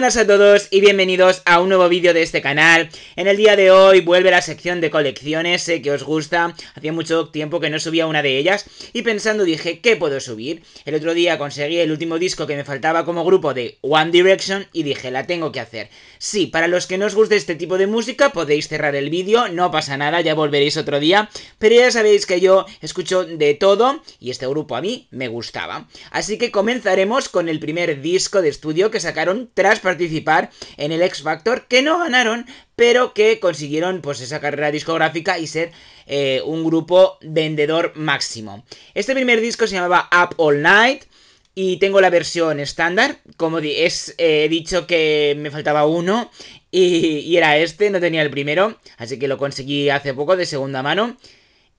buenas a todos y bienvenidos a un nuevo vídeo de este canal. En el día de hoy vuelve la sección de colecciones, sé que os gusta, hacía mucho tiempo que no subía una de ellas y pensando dije, ¿qué puedo subir? El otro día conseguí el último disco que me faltaba como grupo de One Direction y dije, la tengo que hacer. Sí, para los que no os guste este tipo de música podéis cerrar el vídeo, no pasa nada, ya volveréis otro día, pero ya sabéis que yo escucho de todo y este grupo a mí me gustaba. Así que comenzaremos con el primer disco de estudio que sacaron tras participar en el X Factor, que no ganaron, pero que consiguieron pues esa carrera discográfica y ser eh, un grupo vendedor máximo. Este primer disco se llamaba Up All Night. Y tengo la versión estándar, como es, eh, he dicho que me faltaba uno y, y era este, no tenía el primero, así que lo conseguí hace poco de segunda mano.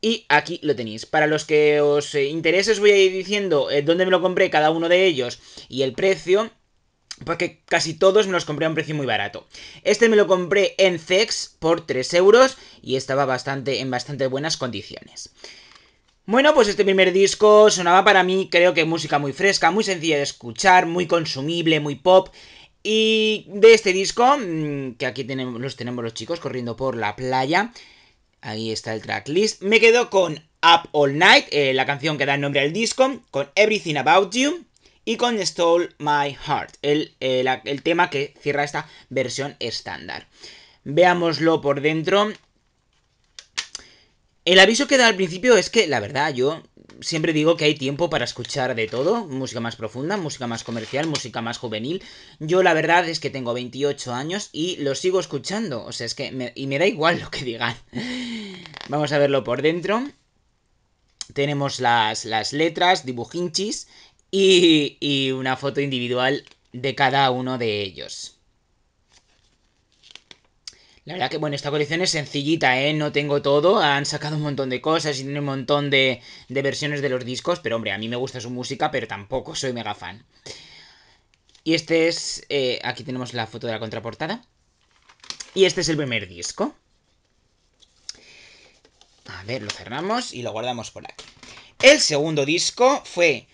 Y aquí lo tenéis. Para los que os interese, os voy a ir diciendo eh, dónde me lo compré cada uno de ellos y el precio porque casi todos me los compré a un precio muy barato. Este me lo compré en CEX por 3 euros y estaba bastante, en bastante buenas condiciones. Bueno, pues este primer disco sonaba para mí, creo que música muy fresca, muy sencilla de escuchar, muy consumible, muy pop. Y de este disco, mm, que aquí tenemos, los tenemos los chicos corriendo por la playa, ahí está el tracklist, me quedo con Up All Night, eh, la canción que da el nombre al disco, con Everything About You, y con Stole My Heart, eh, el, tema que cierra esta versión estándar. Veámoslo por dentro. El aviso que da al principio es que, la verdad, yo siempre digo que hay tiempo para escuchar de todo, música más profunda, música más comercial, música más juvenil. Yo la verdad es que tengo 28 años y lo sigo escuchando, o sea, es que me, da igual lo que digan. Vamos a verlo por dentro. Tenemos las, las letras, dibujinchis, y, una foto individual de cada uno de ellos. La verdad que, bueno, esta colección es sencillita, ¿eh? No tengo todo, han sacado un montón de cosas y tienen un montón de, versiones de los discos, pero hombre, a mí me gusta su música, pero tampoco soy mega fan. Y este es, eh, aquí tenemos la foto de la contraportada. Y este es el primer disco. A ver, lo cerramos y lo guardamos por aquí. El segundo disco fue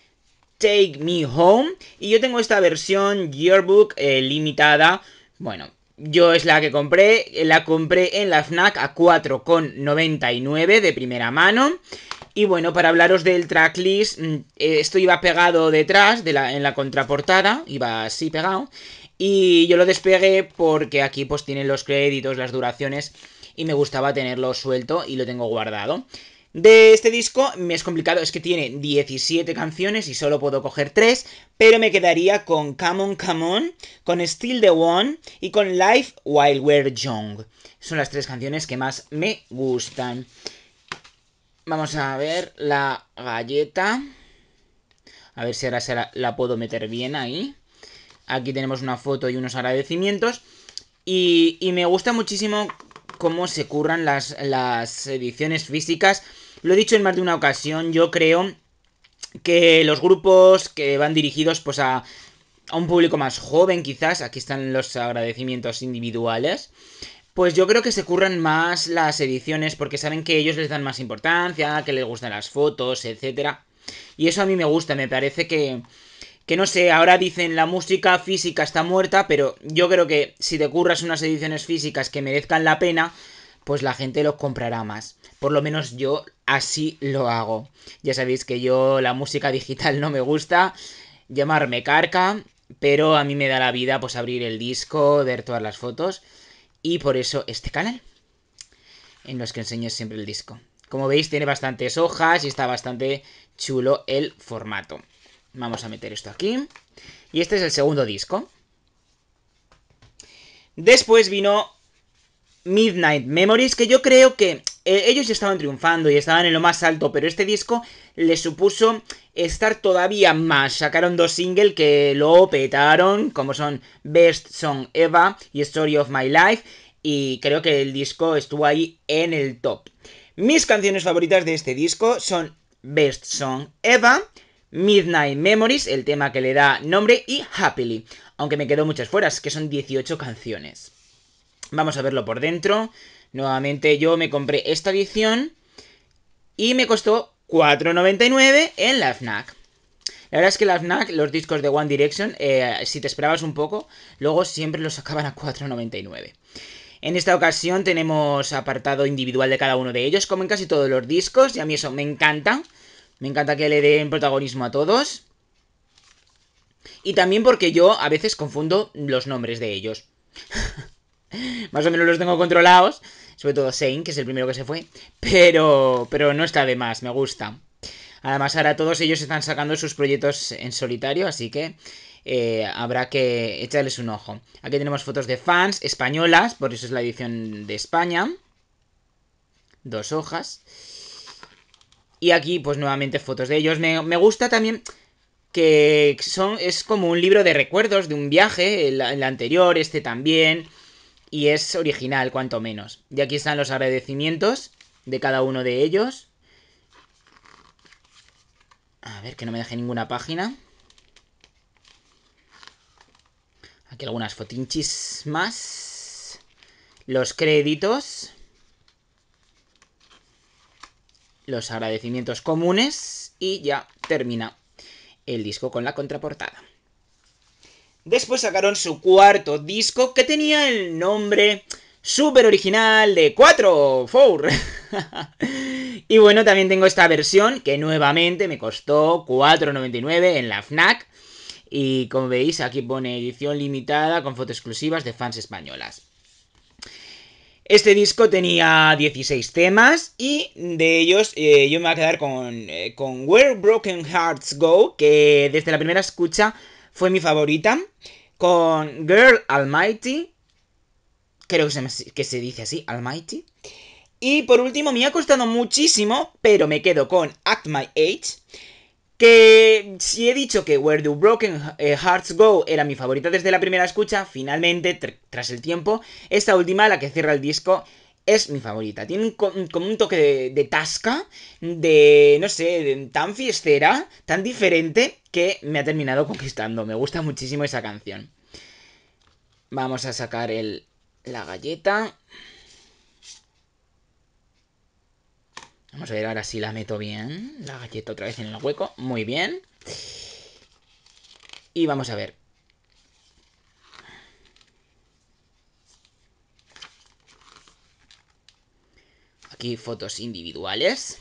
Take Me Home. Y yo tengo esta versión Yearbook eh, limitada. Bueno, yo es la que compré. Eh, la compré en la FNAC a 4,99 de primera mano. Y bueno, para hablaros del tracklist, mm, eh, esto iba pegado detrás, de la, en la contraportada, iba así pegado. Y yo lo despegué porque aquí pues tienen los créditos, las duraciones, y me gustaba tenerlo suelto y lo tengo guardado. De este disco me es complicado, es que tiene 17 canciones y solo puedo coger 3, pero me quedaría con Come On Come On, con Still The One y con Life While We're Young. Son las tres canciones que más me gustan. Vamos a ver la galleta. A ver si ahora se la, puedo meter bien ahí. Aquí tenemos una foto y unos agradecimientos. y, me gusta muchísimo cómo se curran las, ediciones físicas. Lo he dicho en más de una ocasión, yo creo que los grupos que van dirigidos pues a, a un público más joven quizás, aquí están los agradecimientos individuales, pues yo creo que se curran más las ediciones porque saben que ellos les dan más importancia, que les gustan las fotos, etc. Y eso a mí me gusta, me parece que, que no sé, ahora dicen la música física está muerta, pero yo creo que si te curras unas ediciones físicas que merezcan la pena, pues la gente los comprará más. Por lo menos yo así lo hago. Ya sabéis que yo la música digital no me gusta, llamarme carca, pero a mí me da la vida pues abrir el disco, ver todas las fotos y por eso este canal en los que enseño siempre el disco. Como veis tiene bastantes hojas y está bastante chulo el formato. Vamos a meter esto aquí. Y este es el segundo disco. Después vino Midnight Memories, que yo creo que eh, ellos ya estaban triunfando y estaban en lo más alto, pero este disco les supuso estar todavía más. Sacaron dos singles que lo petaron, como son Best Song Ever y Story of My Life, y creo que el disco estuvo ahí en el top. Mis canciones favoritas de este disco son Best Song Ever, Midnight Memories, el tema que le da nombre, y Happily, aunque me quedó muchas fueras, que son 18 canciones. Vamos a verlo por dentro. Nuevamente yo me compré esta edición y me costó 4,99 en la FNAC. La verdad es que la FNAC, los discos de One Direction, eh, si te esperabas un poco, luego siempre los sacaban a 4,99. En esta ocasión tenemos apartado individual de cada uno de ellos, como en casi todos los discos, y a mí eso me encanta. Me encanta que le den protagonismo a todos. Y también porque yo a veces confundo los nombres de ellos. Más o menos los tengo controlados. Sobre todo Sein, que es el primero que se fue. Pero, pero no está de más, me gusta. Además, ahora todos ellos están sacando sus proyectos en solitario, así que eh, habrá que echarles un ojo. Aquí tenemos fotos de fans españolas, por eso es la edición de España. Dos hojas. Y aquí, pues nuevamente fotos de ellos. Me, gusta también que son, es como un libro de recuerdos de un viaje, el, el, anterior, este también, y es original, cuanto menos. Y aquí están los agradecimientos de cada uno de ellos. A ver, que no me deje ninguna página. Aquí algunas fotinchis más. Los créditos. los agradecimientos comunes y ya termina el disco con la contraportada. Después sacaron su cuarto disco que tenía el nombre super original de 4, four y bueno, también tengo esta versión que nuevamente me costó 4.99 en la FNAC. Y como veis, aquí pone edición limitada con fotos exclusivas de fans españolas. Este disco tenía 16 temas y de ellos eh, yo me voy a quedar eh, con, Where Broken Hearts Go, que desde la primera escucha fue mi favorita, con Girl Almighty, creo que se, que se dice así, Almighty. Y por último, me ha costado muchísimo, pero me quedo con At My Age que si he dicho que Where Do Broken eh, Hearts Go era mi favorita desde la primera escucha, finalmente, tras el tiempo, esta última, la que cierra el disco, es mi favorita. Tiene como un toque de, tasca, de, no sé, tan fiestera, tan diferente, que me ha terminado conquistando. Me gusta muchísimo esa canción. Vamos a sacar el, la galleta. Vamos a ver ahora si la meto bien. La galleta otra vez en el hueco. Muy bien. Y vamos a ver. Aquí fotos individuales.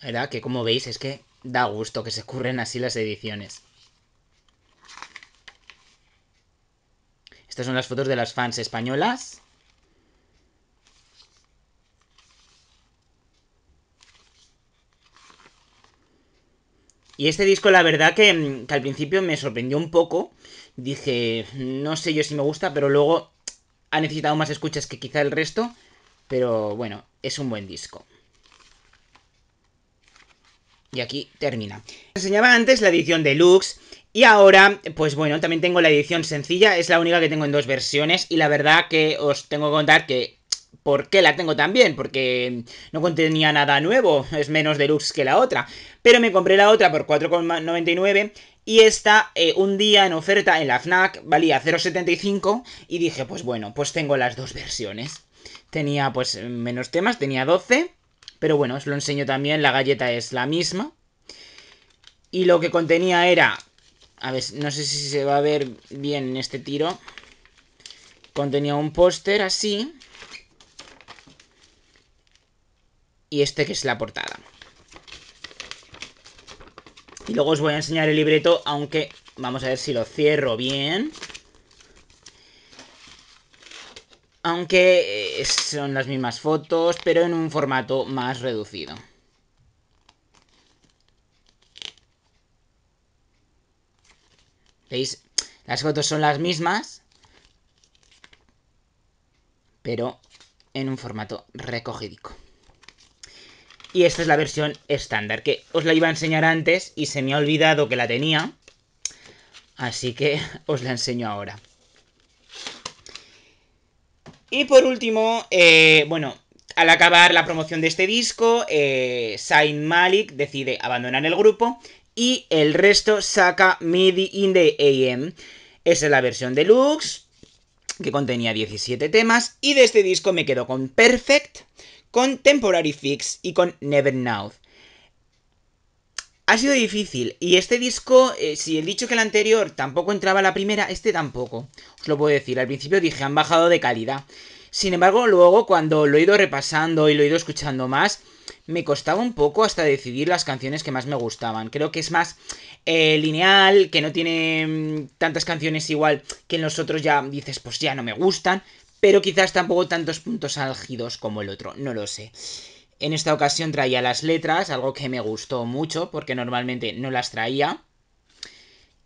La verdad que como veis es que da gusto que se curren así las ediciones. Estas son las fotos de las fans españolas. Y este disco, la verdad mm, que, al principio me sorprendió un poco. Dije, no sé yo si me gusta, pero luego ha necesitado más escuchas que quizá el resto. Pero bueno, es un buen disco. Y aquí termina. Enseñaba antes la edición deluxe, y ahora, pues bueno, también tengo la edición sencilla, es la única que tengo en dos versiones y la verdad que os tengo que contar que ¿Por qué la tengo también? Porque no contenía nada nuevo, es menos deluxe que la otra. Pero me compré la otra por 4,99 y esta eh, un día en oferta en la FNAC valía 0,75 y dije, pues bueno, pues tengo las dos versiones. Tenía pues menos temas, tenía 12, pero bueno, os lo enseño también, la galleta es la misma. Y lo que contenía era a ver, no sé si se va a ver bien en este tiro. Contenía un póster así. Y este que es la portada. Y luego os voy a enseñar el libreto, aunque vamos a ver si lo cierro bien. Aunque eh, son las mismas fotos, pero en un formato más reducido. ¿Veis? Las fotos son las mismas, pero en un formato recogidico. Y esta es la versión estándar, que os la iba a enseñar antes y se me ha olvidado que la tenía. Así que os la enseño ahora. Y por último, eh, bueno, al acabar la promoción de este disco, eh, Sain Malik decide abandonar el grupo y el resto saca Midi in the AM. Esa es la versión deluxe, que contenía 17 temas, y de este disco me quedo con Perfect, con Temporary Fix y con Never Now. Ha sido difícil, y este disco, eh, si he dicho que el anterior tampoco entraba la primera, este tampoco. Os lo puedo decir, al principio dije, han bajado de calidad. Sin embargo, luego cuando lo he ido repasando y lo he ido escuchando más, me costaba un poco hasta decidir las canciones que más me gustaban. Creo que es más eh, lineal, que no tiene mm, tantas canciones igual que en los otros ya dices, pues ya no me gustan, pero quizás tampoco tantos puntos álgidos como el otro, no lo sé. En esta ocasión traía las letras, algo que me gustó mucho porque normalmente no las traía.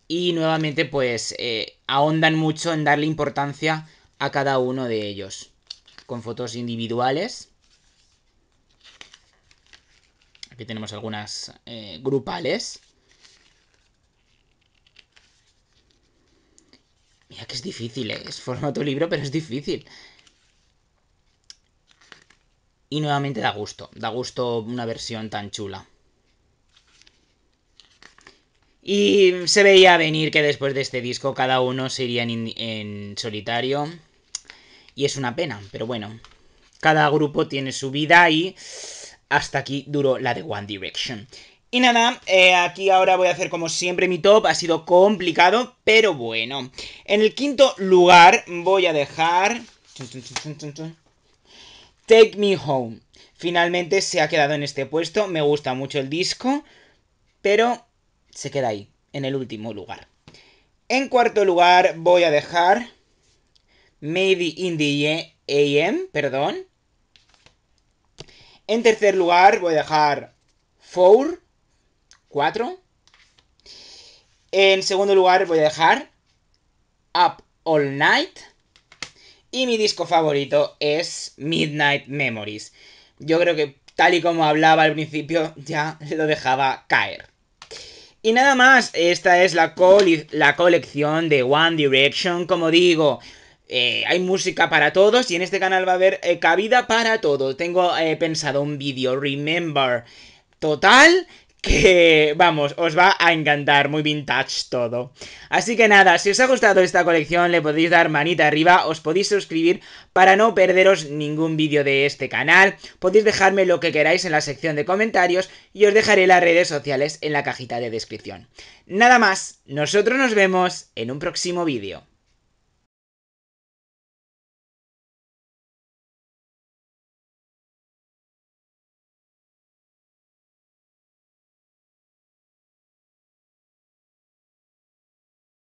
Y nuevamente pues eh, ahondan mucho en darle importancia a cada uno de ellos, con fotos individuales Aquí tenemos algunas eh, grupales. Mira que es difícil, eh, es formato libro, pero es difícil. Y nuevamente da gusto, da gusto una versión tan chula. Y se veía venir que después de este disco cada uno se iría en solitario. Y es una pena, pero bueno. Cada grupo tiene su vida y hasta aquí duró la de One Direction. Y nada, eh, aquí ahora voy a hacer como siempre mi top, ha sido complicado, pero bueno. En el quinto lugar voy a dejar... Take Me Home. Finalmente se ha quedado en este puesto, me gusta mucho el disco, pero se queda ahí, en el último lugar. En cuarto lugar voy a dejar... Maybe in the AM, perdón. En tercer lugar voy a dejar Four, 4. En segundo lugar voy a dejar Up All Night. Y mi disco favorito es Midnight Memories. Yo creo que tal y como hablaba al principio ya lo dejaba caer. Y nada más, esta es la, la colección de One Direction, como digo. Eh, hay música para todos y en este canal va a haber eh, cabida para todo. Tengo eh, pensado un vídeo, remember, total, que vamos, os va a encantar, muy vintage todo. Así que nada, si os ha gustado esta colección le podéis dar manita arriba, os podéis suscribir para no perderos ningún vídeo de este canal, podéis dejarme lo que queráis en la sección de comentarios y os dejaré las redes sociales en la cajita de descripción. Nada más, nosotros nos vemos en un próximo vídeo.